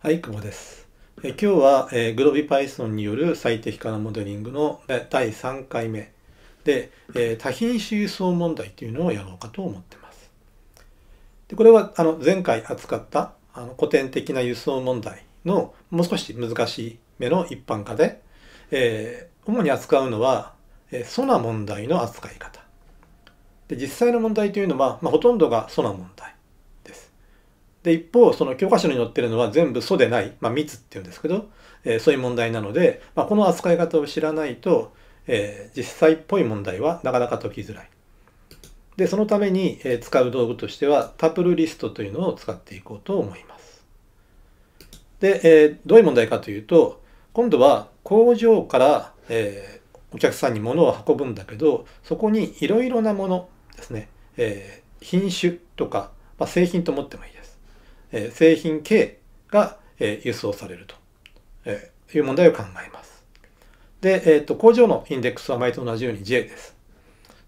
はい、久保です。え今日は、えー、グロビパイソンによる最適化のモデリングの第3回目で、えー、多品種輸送問題というのをやろうかと思ってます。でこれはあの前回扱ったあの古典的な輸送問題のもう少し難しい目の一般化で、えー、主に扱うのは、えー、ソナ問題の扱い方。で実際の問題というのは、まあ、ほとんどがソナ問題。で、一方、その教科書に載ってるのは全部素でない、まあ、密っていうんですけど、えー、そういう問題なので、まあ、この扱い方を知らないと、えー、実際っぽい問題はなかなか解きづらい。で、そのために、えー、使う道具としては、タプルリストというのを使っていこうと思います。で、えどういう問題かというと、今度は工場から、えお客さんに物を運ぶんだけど、そこにいろいろなものですね、え品種とか、まあ、製品と思ってもいいです。え製品系が、え輸送されると、えいう問題を考えます。で、えっ、ー、と、工場のインデックスは毎と同じように J です。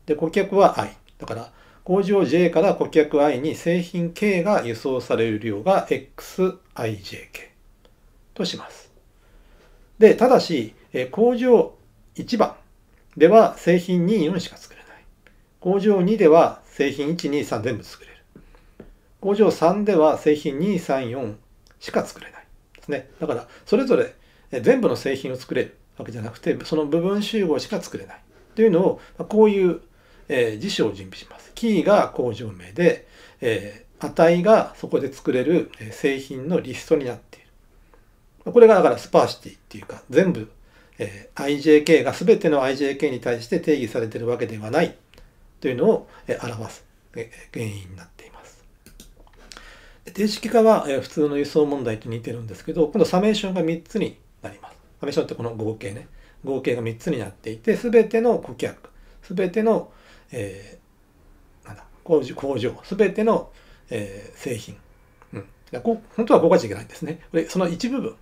で、顧客は I。だから、工場 J から顧客 I に製品 K が輸送される量が XIJK とします。で、ただし、え工場1番では製品2、4しか作れない。工場2では製品1、2、3全部作れる。工場3では製品234しか作れないですね。だからそれぞれ全部の製品を作れるわけじゃなくてその部分集合しか作れないというのをこういう、え辞書を準備します。キーが工場名で、え値がそこで作れる製品のリストになっている。これがだからスパーシティっていうか全部、え IJK が全ての IJK に対して定義されているわけではないというのを表す原因になっています。定式化は、普通の輸送問題と似てるんですけど、今度サメーションが3つになります。サメーションってこの合計ね。合計が3つになっていて、すべての顧客、すべての、えー、なんだ、工場、すべての、えー、製品。うん。こ本当は5がいけないんですね。で、その一部分。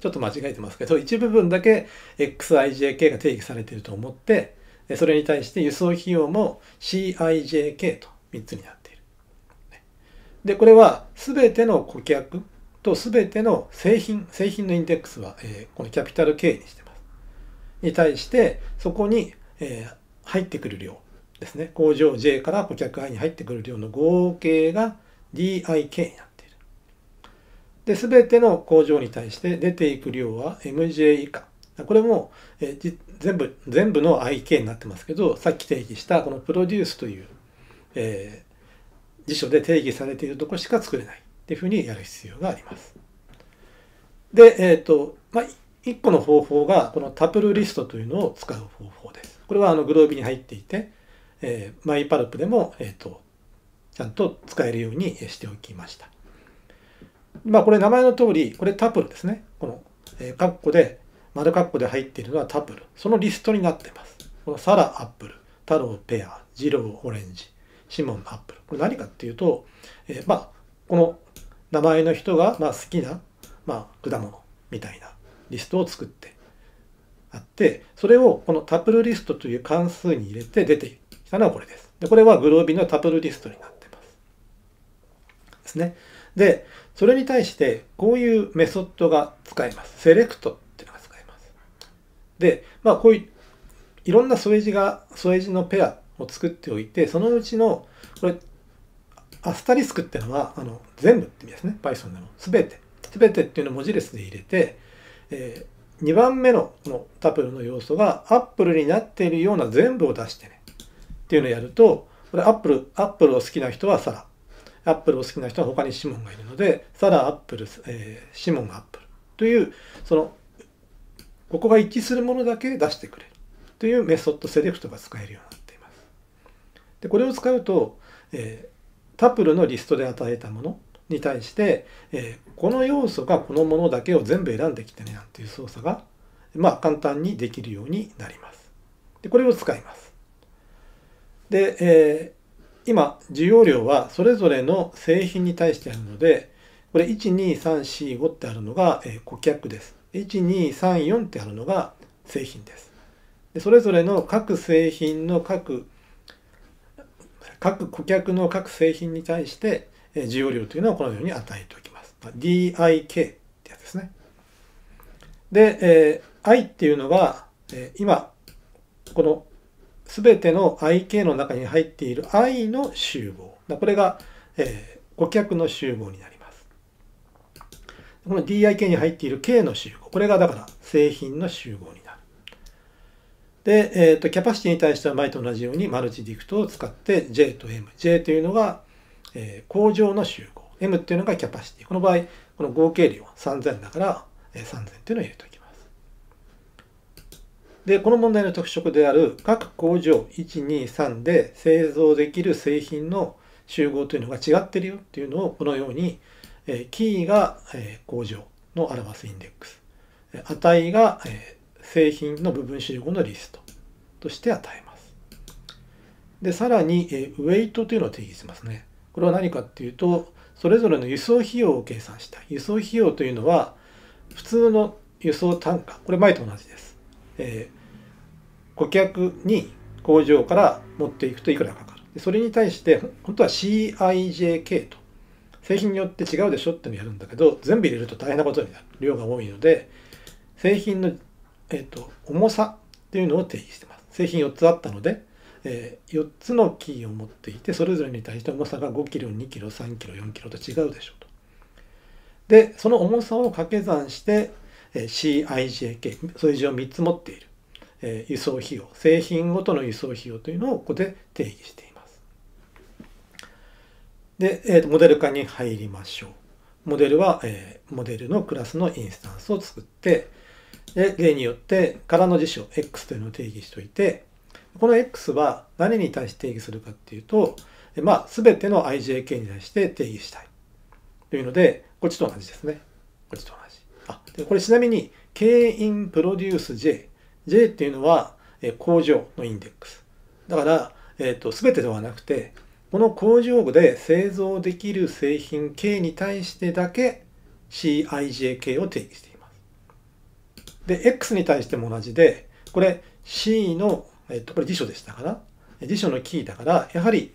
ちょっと間違えてますけど、一部分だけ XIJK が定義されていると思って、それに対して輸送費用も CIJK と3つになる。で、これはすべての顧客とすべての製品、製品のインデックスは、えー、このキャピタル K にしてます。に対して、そこに、えー、入ってくる量ですね。工場 J から顧客 I に入ってくる量の合計が DIK になっている。で、べての工場に対して出ていく量は MJ 以下。これも、えー、全部、全部の IK になってますけど、さっき定義したこのプロデュースという、え辞書で定義されているとこしか作れないっていうふうにやる必要があります。で、えっ、ー、と、まあ、一個の方法が、このタプルリストというのを使う方法です。これはあのグロービに入っていて、えー、マイパルプでも、えっ、ー、と、ちゃんと使えるようにしておきました。まあ、これ名前の通り、これタプルですね。この、えー、カッコで、丸カッコで入っているのはタプル。そのリストになってます。このサラ、アップル、タローペア、ジロー、オレンジ、シモンのアップル。これ何かっていうと、えー、まあ、この名前の人が、まあ、好きな、まあ、果物みたいなリストを作ってあって、それをこのタプルリストという関数に入れて出てきたのはこれです。で、これはグロービンのタプルリストになってます。ですね。で、それに対してこういうメソッドが使えます。セレクトっていうのが使えます。で、まあこういういろんな添え字が、添え字のペアを作っておいて、そのうちの、これ、アスタリスクってのは、あの、全部って意味ですね。Python でも。すべて。すべてっていうのを文字列で入れて、えー、2番目のこのタプルの要素が Apple になっているような全部を出してね。っていうのをやると、これ Apple、Apple を好きな人はサラ。Apple を好きな人は他にシモンがいるので、サラ、Apple、えー、シモンが Apple。という、その、ここが一致するものだけ出してくれる。というメソッドセレクトが使えるようになる。でこれを使うと、えー、タプルのリストで与えたものに対して、えー、この要素がこのものだけを全部選んできてねなんていう操作が、まあ、簡単にできるようになります。でこれを使います。で、えー、今需要量はそれぞれの製品に対してあるのでこれ12345ってあるのが、えー、顧客です。1234ってあるのが製品です。でそれぞれの各製品の各各顧客の各製品に対して需要量というのはこのように与えておきます。DIK ってやつですね。で、えー、I っていうのは、えー、今、この全ての IK の中に入っている I の集合。これが、えー、顧客の集合になります。この DIK に入っている K の集合。これがだから製品の集合にで、えーと、キャパシティに対しては前と同じようにマルチディクトを使って J と M。J というのが、えー、工場の集合。M っていうのがキャパシティ。この場合、この合計量3000だから、えー、3000っていうのを入れておきます。で、この問題の特色である各工場1、2、3で製造できる製品の集合というのが違ってるよっていうのをこのように、えー、キーが、えー、工場の表すインデックス。値が、えー製品の部分資料のリストとして与えます。で、さらに、えウェイトというのを定義しますね。これは何かっていうと、それぞれの輸送費用を計算したい。輸送費用というのは、普通の輸送単価、これ前と同じです。えー、顧客に工場から持っていくといくらかかる。それに対して、本当は CIJK と、製品によって違うでしょってのをやるんだけど、全部入れると大変なことになる。量が多いので、製品のえーと、重さっていうのを定義してます。製品4つあったので、えー、4つのキーを持っていてそれぞれに対して重さが 5kg2kg3kg4kg と違うでしょうと。でその重さを掛け算して、えー、CIJK 数字を3つ持っている、えー、輸送費用製品ごとの輸送費用というのをここで定義しています。で、えーと、モデル化に入りましょう。モデルは、えー、モデルのクラスのインスタンスを作ってで、例によって空の辞書 X というのを定義しておいて、この X は何に対して定義するかっていうと、まあ、すべての IJK に対して定義したい。というので、こっちと同じですね。こっちと同じ。あ、でこれちなみに、K in produce J。J っていうのは、え工場のインデックス。だから、えっ、ー、と、すべてではなくて、この工場で製造できる製品 K に対してだけ CIJK を定義していで、X に対しても同じで、これ C の、えっと、これ辞書でしたから、辞書のキーだから、やはり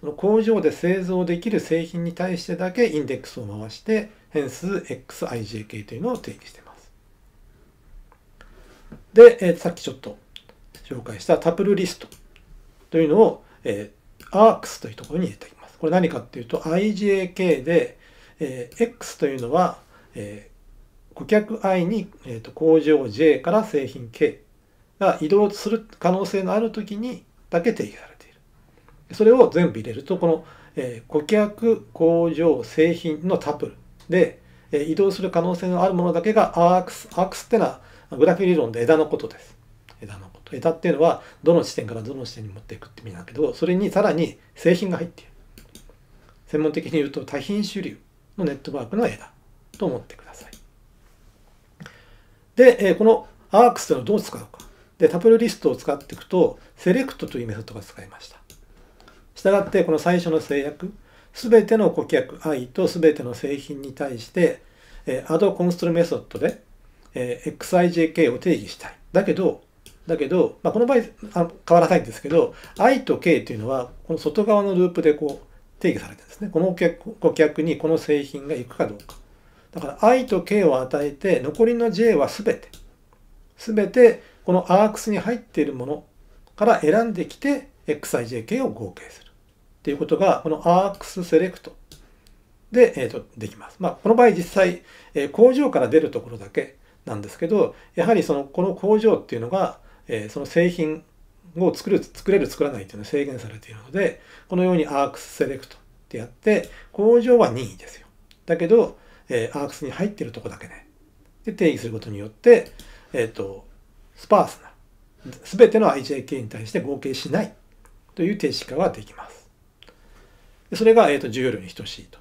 その工場で製造できる製品に対してだけインデックスを回して、変数 XIJK というのを定義しています。で、えさっきちょっと紹介したタプルリストというのを、えー、アークスというところに入れていきます。これ何かっていうと IJK で、えー、X というのは、えー顧客 I に、えー、と工場 J から製品 K が移動する可能性のある時にだけ定義されている。それを全部入れると、この、えー、顧客、工場、製品のタプルで、えー、移動する可能性のあるものだけがアークス。アークスってのはグラフィー理論で枝のことです。枝のこと。枝っていうのはどの地点からどの地点に持っていくって意味だけど、それにさらに製品が入っている。専門的に言うと多品種流のネットワークの枝と思ってください。で、えこのアークスというのをどう使うか。で、タプルリストを使っていくと、セレクトというメソッドが使いました。従って、この最初の制約、すべての顧客 i とすべての製品に対して、えー、アドコンストルメソッドで、えー、xijk を定義したい。だけど、だけど、まあ、この場合あ変わらないんですけど、i と k というのは、この外側のループでこう定義されてるんですね。この顧客にこの製品が行くかどうか。だから i と k を与えて残りの j はすべてすべてこのアークスに入っているものから選んできて xijk を合計するっていうことがこのアークスセレクトで、えー、とできます。まあ、この場合実際、え工場から出るところだけなんですけどやはりそのこの工場っていうのが、えその製品を作る作れる作らないっていうのは制限されているのでこのようにアークスセレクトってやって工場は任意ですよ。だけどえー、アークスに入ってるとこだけね、で定義することによって、えっ、ー、と、スパースな、すべての IJK に対して合計しないという定式化ができます。でそれが、えっ、ー、と、重要量に等しいと。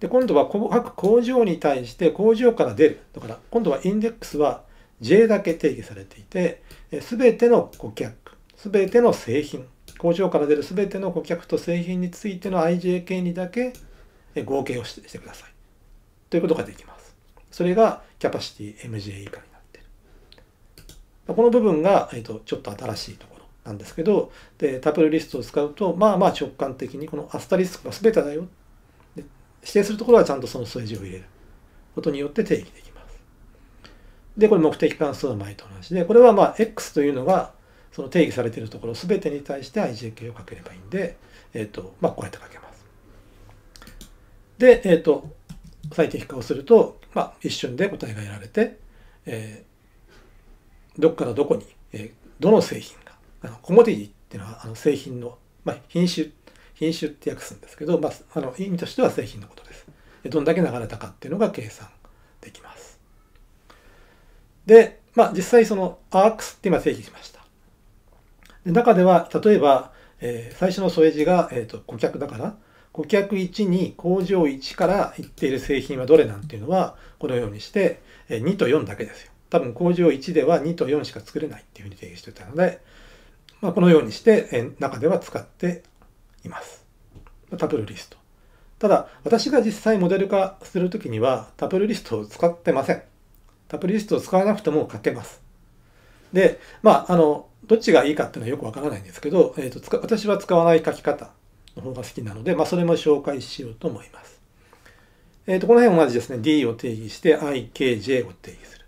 で、今度は各工場に対して工場から出る。だから、今度はインデックスは J だけ定義されていて、すべての顧客、すべての製品、工場から出るすべての顧客と製品についての IJK にだけ合計をしてください。ということができます。それがキャパシティ MJ 以下になってる。この部分が、えー、とちょっと新しいところなんですけど、でタブプルリストを使うと、まあまあ直感的にこのアスタリスクは全てだよ。指定するところはちゃんとその数字を入れることによって定義できます。で、これ目的関数の前と同じで、これはまあ X というのがその定義されているところ全てに対して IJK をかければいいんで、えっ、ー、と、まあこうやって書けます。で、えっ、ー、と、最適化をすると、まあ、一瞬で答えが得られて、えー、どっからどこに、えー、どの製品があのコモディティっていうのはあの製品の、まあ、品種品種って訳すんですけど、まあ、あの意味としては製品のことです。どんだけ流れたかっていうのが計算できます。で、まあ、実際その a r スって今整義しました。で中では例えば、えー、最初の添え字が、えーと顧客だから顧客1に工場1から言っている製品はどれなんていうのはこのようにして2と4だけですよ。多分工場1では2と4しか作れないっていうふうに定義してたので、まあ、このようにして中では使っています。タブルリスト。ただ私が実際モデル化するときにはタブルリストを使ってません。タブルリストを使わなくても書けます。で、まあ、あの、どっちがいいかっていうのはよくわからないんですけど、えーと、と私は使わない書き方の方が好きなので、まあ、それも紹介しようと思います。えー、とこの辺同じですね D を定義して IKJ を定義する。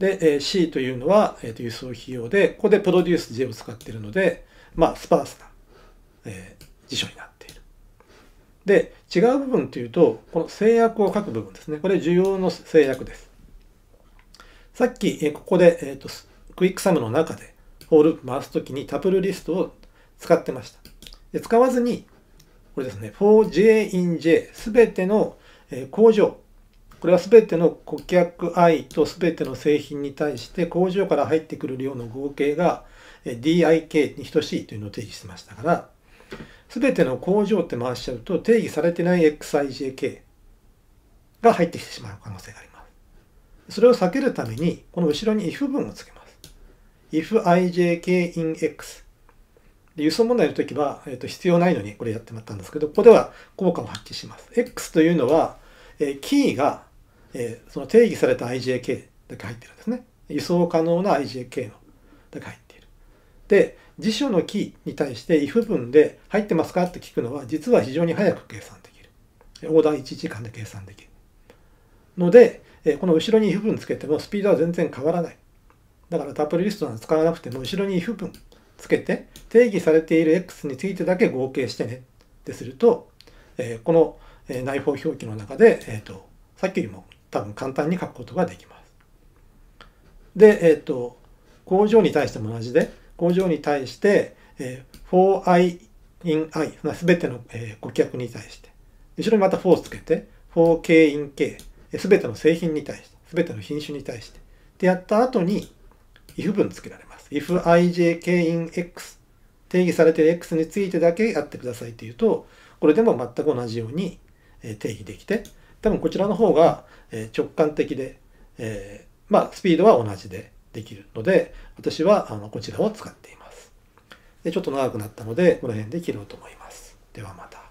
で、えー、C というのは、えー、と輸送費用でここでプロデュース J を使っているので、まあ、スパースな、えー、辞書になっている。で違う部分というとこの制約を書く部分ですねこれ需要の制約です。さっき、えー、ここで、えーと、クイックサムの中でフォーループ回すときにタプルリストを使ってました。で使わずに、これですね、4J in J、すべての工場、これはすべての顧客愛とすべての製品に対して工場から入ってくる量の合計が DIK に等しいというのを定義しましたから、すべての工場って回しちゃうと定義されてない XIJK が入ってきてしまう可能性があります。それを避けるために、この後ろに if 文をつけます。ifijk in x で輸送問題の時は、えーと、と必要ないのにこれやってもらったんですけど、ここでは効果を発揮します。X というのは、えー、キーが、えー、その定義された IJK だけ入ってるんですね。輸送可能な IJK のだけ入っている。で、辞書のキーに対して if 文で入ってますかって聞くのは、実は非常に早く計算できる。オーダー1時間で計算できる。ので、えー、この後ろに if 文つけてもスピードは全然変わらない。だからタップルリストなんて使わなくても、後ろに if 文つけて定義されている x についてだけ合計してねってすると、えー、この内包表記の中で、えーと、さっきよりも多分簡単に書くことができます。で、えっ、ー、と工場に対しても同じで工場に対して、えー、f i in i すべての、えー、顧客に対して後ろにまた4 o つけて4 k in k すべての製品に対してすべての品種に対してってやった後に if 文つけられます。ifijk in x 定義されている x についてだけやってくださいっていうと、これでも全く同じように定義できて、多分こちらの方が直感的で、えー、まあ、スピードは同じでできるので、私はあのこちらを使っています。でちょっと長くなったので、この辺で切ろうと思います。ではまた。